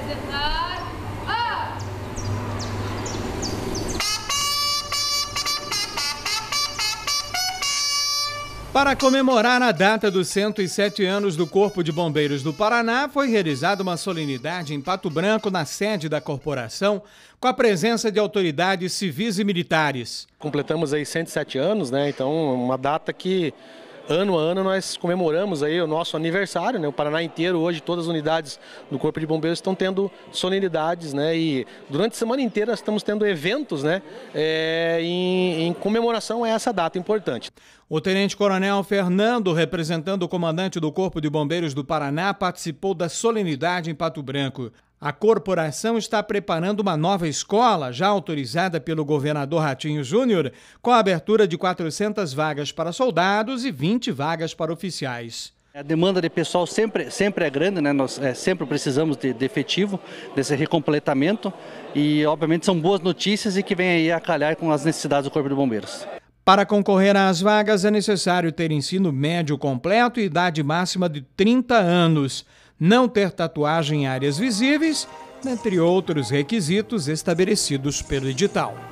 apresentar a... Para comemorar a data dos 107 anos do Corpo de Bombeiros do Paraná, foi realizada uma solenidade em Pato Branco, na sede da corporação, com a presença de autoridades civis e militares. Completamos aí 107 anos, né? Então, uma data que ano a ano nós comemoramos aí o nosso aniversário, né? O Paraná inteiro hoje todas as unidades do Corpo de Bombeiros estão tendo solenidades, né? E durante a semana inteira estamos tendo eventos, né? É, em, em comemoração a essa data importante. O Tenente Coronel Fernando, representando o comandante do Corpo de Bombeiros do Paraná, participou da solenidade em Pato Branco. A corporação está preparando uma nova escola, já autorizada pelo governador Ratinho Júnior, com a abertura de 400 vagas para soldados e 20 vagas para oficiais. A demanda de pessoal sempre, sempre é grande, né? nós é, sempre precisamos de, de, efetivo, desse recompletamento e, obviamente, são boas notícias e que vem aí a calhar com as necessidades do Corpo de Bombeiros. Para concorrer às vagas é necessário ter ensino médio completo e idade máxima de 30 anos não ter tatuagem em áreas visíveis, dentre outros requisitos estabelecidos pelo edital.